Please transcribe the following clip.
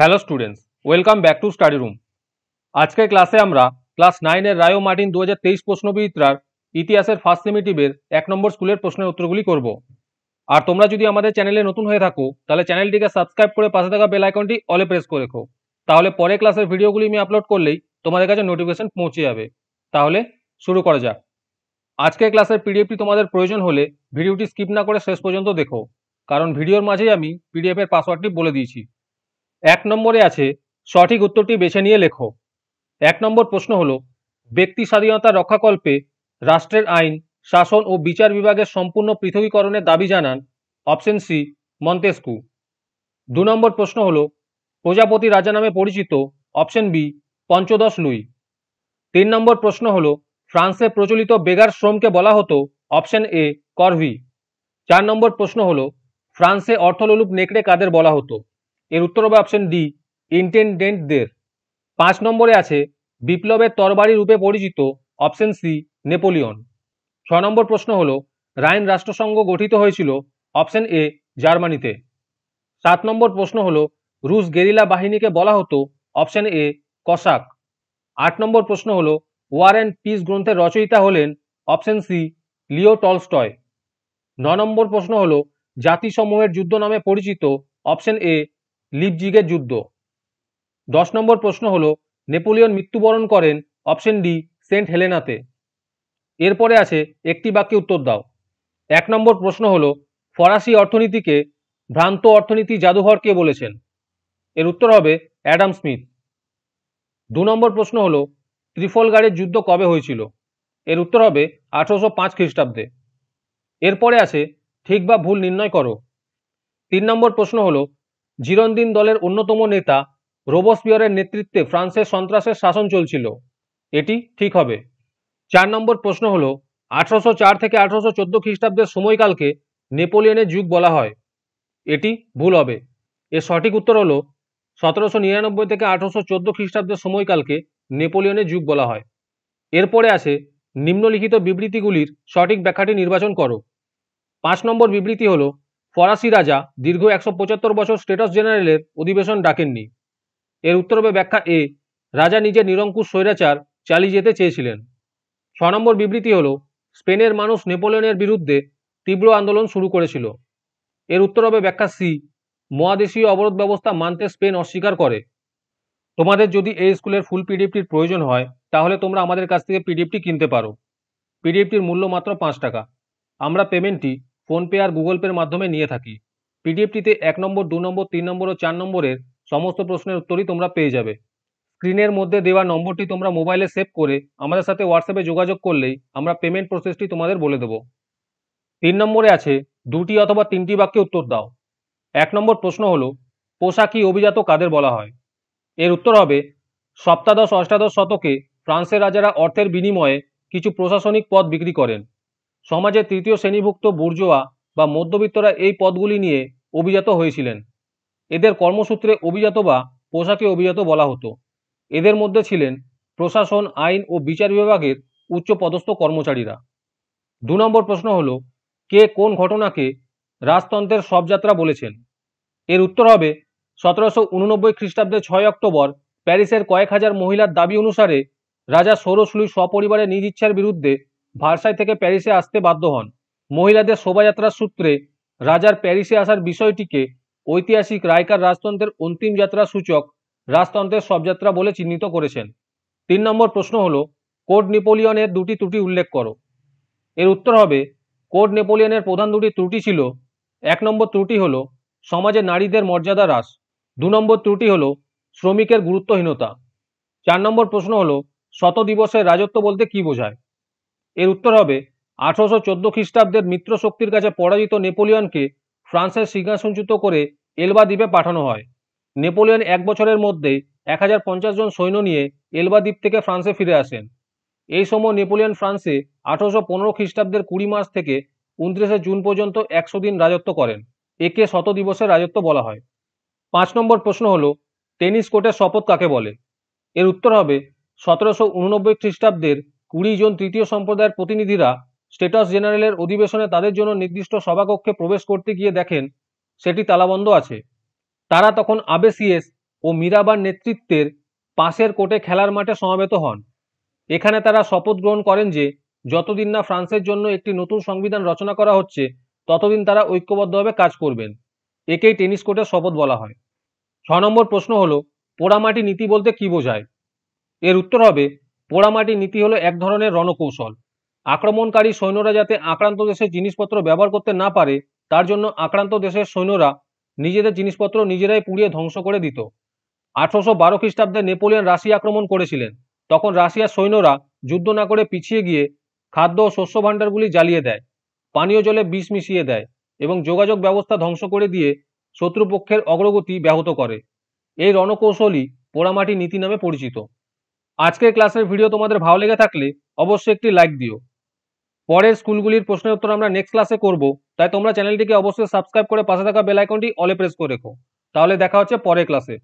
hello students welcome back to study room আজকের ক্লাসে আমরা ক্লাস নাইনের রায়ো মার্টিন দু হাজার তেইশ প্রশ্নবিদ্রার ইতিহাসের ফার্স্ট সেমিটিভের এক নম্বর স্কুলের প্রশ্নের উত্তরগুলি করব আর তোমরা যদি আমাদের চ্যানেলে নতুন হয়ে থাকো তাহলে চ্যানেলটিকে সাবস্ক্রাইব করে পাশে থাকা বেল আইকনটি অলে প্রেস করে রেখো তাহলে পরে ক্লাসের ভিডিওগুলি আমি আপলোড করলেই তোমাদের কাছে নোটিফিকেশন পৌঁছে যাবে তাহলে শুরু করা যাক আজকের ক্লাসের পিডিএফটি তোমাদের প্রয়োজন হলে ভিডিওটি স্কিপ না করে শেষ পর্যন্ত দেখো কারণ ভিডিওর মাঝেই আমি পিডিএফের পাসওয়ার্ডটি বলে দিয়েছি এক নম্বরে আছে সঠিক উত্তরটি বেছে নিয়ে লেখো এক নম্বর প্রশ্ন হল ব্যক্তি স্বাধীনতা রক্ষাকল্পে রাষ্ট্রের আইন শাসন ও বিচার বিভাগের সম্পূর্ণ পৃথকীকরণের দাবি জানান অপশন সি মন্তেস্কু দু নম্বর প্রশ্ন হল প্রজাপতি রাজা নামে পরিচিত অপশন বি পঞ্চদশ লুই তিন নম্বর প্রশ্ন হল ফ্রান্সে প্রচলিত বেগার শ্রমকে বলা হতো অপশন এ করভি চার নম্বর প্রশ্ন হল ফ্রান্সে অর্থলোলুপ নেকড়ে কাদের বলা হতো এর উত্তর হবে অপশন ডি ইন্টেন্ডেন্টদের পাঁচ নম্বরে আছে বিপ্লবের তরবারি রূপে পরিচিত অপশন সি নেপোলিয়ন ছ নম্বর প্রশ্ন হল রাইন রাষ্ট্রসংঘ গঠিত হয়েছিল অপশন এ জার্মানিতে সাত নম্বর প্রশ্ন হল রুশ গেরিলা বাহিনীকে বলা হতো অপশন এ কসাক আট নম্বর প্রশ্ন হল ওয়ার অ্যান্ড পিস গ্রন্থের রচয়িতা হলেন অপশন সি লিও টলস্টয় ন নম্বর প্রশ্ন হল জাতিসমূহের যুদ্ধ নামে পরিচিত অপশন এ লিপজিগের যুদ্ধ দশ নম্বর প্রশ্ন হল নেপোলিয়ন মৃত্যুবরণ করেন অপশন ডি সেন্ট হেলেনাতে এরপরে আছে একটি বাক্যে উত্তর দাও এক নম্বর প্রশ্ন হল ফরাসি অর্থনীতিকে ভ্রান্ত অর্থনীতি জাদুঘর কে বলেছেন এর উত্তর হবে অ্যাডাম স্মিথ দু নম্বর প্রশ্ন হল ত্রিফলগাড়ের যুদ্ধ কবে হয়েছিল এর উত্তর হবে আঠেরোশো পাঁচ খ্রিস্টাব্দে এরপরে আছে ঠিক বা ভুল নির্ণয় করো তিন নম্বর প্রশ্ন হলো জিরন্দিন দলের অন্যতম নেতা রোবসপিয়রের নেতৃত্বে ফ্রান্সের সন্ত্রাসের শাসন চলছিল এটি ঠিক হবে চার নম্বর প্রশ্ন হল আঠারোশো থেকে আঠারোশো চোদ্দ খ্রিস্টাব্দের সময়কালকে নেপোলিয়নের যুগ বলা হয় এটি ভুল হবে এর সঠিক উত্তর হল সতেরোশো নিরানব্বই থেকে আঠারোশো চোদ্দ খ্রিস্টাব্দের সময়কালকে নেপোলিয়নের যুগ বলা হয় এরপরে আছে নিম্নলিখিত বিবৃতিগুলির সঠিক ব্যাখ্যাটি নির্বাচন করো পাঁচ নম্বর বিবৃতি হলো ফরাসি রাজা দীর্ঘ একশো পঁচাত্তর বছর স্টেটাস জেনারেলের অধিবেশন ডাকেননি এর উত্তরবে ব্যাখ্যা এ রাজা নিজের নিরঙ্কুশ স্বৈরাচার চালিয়ে যেতে চেয়েছিলেন ছ নম্বর বিবৃতি হল স্পেনের মানুষ নেপোলিয়নের বিরুদ্ধে তীব্র আন্দোলন শুরু করেছিল এর উত্তর হবে ব্যাখ্যা সি মহাদেশীয় অবরোধ ব্যবস্থা মানতে স্পেন অস্বীকার করে তোমাদের যদি এই স্কুলের ফুল পিডিএফটির প্রয়োজন হয় তাহলে তোমরা আমাদের কাছ থেকে পিডিএফটি কিনতে পারো পিডিএফটির মূল্য মাত্র পাঁচ টাকা আমরা পেমেন্টটি ফোনপে আর গুগল পের মাধ্যমে নিয়ে থাকি পিডিএফটিতে এক নম্বর দু নম্বর তিন নম্বর ও চার নম্বরের সমস্ত প্রশ্নের উত্তরই তোমরা পেয়ে যাবে স্ক্রিনের মধ্যে দেওয়া নম্বরটি তোমরা মোবাইলে সেভ করে আমাদের সাথে হোয়াটসঅ্যাপে যোগাযোগ করলেই আমরা পেমেন্ট প্রসেসটি তোমাদের বলে দেব তিন নম্বরে আছে দুটি অথবা তিনটি বাক্যে উত্তর দাও এক নম্বর প্রশ্ন হল পোশাকি অভিজাত কাদের বলা হয় এর উত্তর হবে সপ্তাদশ অষ্টাদশ শতকে ফ্রান্সের রাজারা অর্থের বিনিময়ে কিছু প্রশাসনিক পদ বিক্রি করেন সমাজের তৃতীয় শ্রেণীভুক্ত বুর্জোয়া বা মধ্যবিত্তরা এই পদগুলি নিয়ে অভিজাত হয়েছিলেন এদের কর্মসূত্রে অভিজাত বা পোশাকে অভিজাত বলা হতো এদের মধ্যে ছিলেন প্রশাসন আইন ও বিচার বিভাগের উচ্চপদস্থ কর্মচারীরা দু নম্বর প্রশ্ন হল কে কোন ঘটনাকে রাজতন্ত্রের সবযাত্রা বলেছেন এর উত্তর হবে সতেরোশো উননব্বই খ্রিস্টাব্দে ছয় অক্টোবর প্যারিসের কয়েক হাজার মহিলার দাবি অনুসারে রাজা ষোড়শলুই সপরিবারের নিজ ইচ্ছার বিরুদ্ধে ভার্সাই থেকে প্যারিসে আসতে বাধ্য হন মহিলাদের শোভাযাত্রার সূত্রে রাজার প্যারিসে আসার বিষয়টিকে ঐতিহাসিক রায়কার রাজতন্ত্রের অন্তিম যাত্রা সূচক রাজতন্ত্রের সবযাত্রা বলে চিহ্নিত করেছেন তিন নম্বর প্রশ্ন হল কোড নেপোলিয়নের দুটি ত্রুটি উল্লেখ করো এর উত্তর হবে কোড নেপোলিয়নের প্রধান দুটি ত্রুটি ছিল এক নম্বর ত্রুটি হল সমাজে নারীদের মর্যাদা হ্রাস দু নম্বর ত্রুটি হল শ্রমিকের গুরুত্বহীনতা চার নম্বর প্রশ্ন হল শত দিবসের রাজত্ব বলতে কি বোঝায় এর উত্তর হবে আঠারোশো চোদ্দ খ্রিস্টাব্দের মিত্র শক্তির কাছে পরাজিত নেপোলিয়নকে ফ্রান্সের সিংহাসনচ্যুত করে এলবা দ্বীপে পাঠানো হয় নেপোলিয়ন এক বছরের মধ্যে এক হাজার পঞ্চাশ জন সৈন্য নিয়ে এলবা দ্বীপ থেকে ফ্রান্সে ফিরে আসেন এই সময় নেপোলিয়ন ফ্রান্সে আঠারোশো পনেরো খ্রিস্টাব্দের কুড়ি মাস থেকে উনত্রিশে জুন পর্যন্ত একশো দিন রাজত্ব করেন একে শত দিবসের রাজত্ব বলা হয় পাঁচ নম্বর প্রশ্ন হল টেনিস কোর্টের শপথ কাকে বলে এর উত্তর হবে সতেরোশো উননব্বই খ্রিস্টাব্দের কুড়ি জন তৃতীয় সম্প্রদায়ের প্রতিনিধিরা স্টেটাস জেনারেলের অধিবেশনে তাদের জন্য নির্দিষ্ট সভাকক্ষে প্রবেশ করতে গিয়ে দেখেন সেটি তালাবন্ধ আছে তারা তখন আবেসিএস ও মীরাবার নেতৃত্বের পাশের কোটে খেলার মাঠে সমাবেত হন এখানে তারা শপথ গ্রহণ করেন যে যতদিন না ফ্রান্সের জন্য একটি নতুন সংবিধান রচনা করা হচ্ছে ততদিন তারা ঐক্যবদ্ধভাবে কাজ করবেন একেই টেনিস কোর্টের শপথ বলা হয় ছ নম্বর প্রশ্ন হল পোড়ামাটি নীতি বলতে কি বোঝায় এর উত্তর হবে পোড়ামাটি নীতি হলো এক ধরনের রণকৌশল আক্রমণকারী সৈন্যরা যাতে আক্রান্ত দেশের জিনিসপত্র ব্যবহার করতে না পারে তার জন্য আক্রান্ত দেশের সৈন্যরা নিজেদের জিনিসপত্র নিজেরাই পুড়িয়ে ধ্বংস করে দিত আঠারোশো বারো খ্রিস্টাব্দে নেপোলিয়ন রাশিয়া আক্রমণ করেছিলেন তখন রাশিয়ার সৈন্যরা যুদ্ধ না করে পিছিয়ে গিয়ে খাদ্য ও শস্য ভাণ্ডারগুলি জ্বালিয়ে দেয় পানীয় জলে বিষ মিশিয়ে দেয় এবং যোগাযোগ ব্যবস্থা ধ্বংস করে দিয়ে শত্রুপক্ষের অগ্রগতি ব্যাহত করে এই রণকৌশলই পোড়ামাটি নীতি নামে পরিচিত আজকের ক্লাসের ভিডিও তোমাদের ভালো লেগে থাকলে অবশ্যই একটি লাইক দিও পরের স্কুলগুলির প্রশ্নের উত্তর আমরা নেক্সট ক্লাসে করব তাই তোমরা চ্যানেলটিকে অবশ্যই সাবস্ক্রাইব করে পাশে থাকা বেল আইকনটি অলে প্রেস করে রেখো তাহলে দেখা হচ্ছে পরের ক্লাসে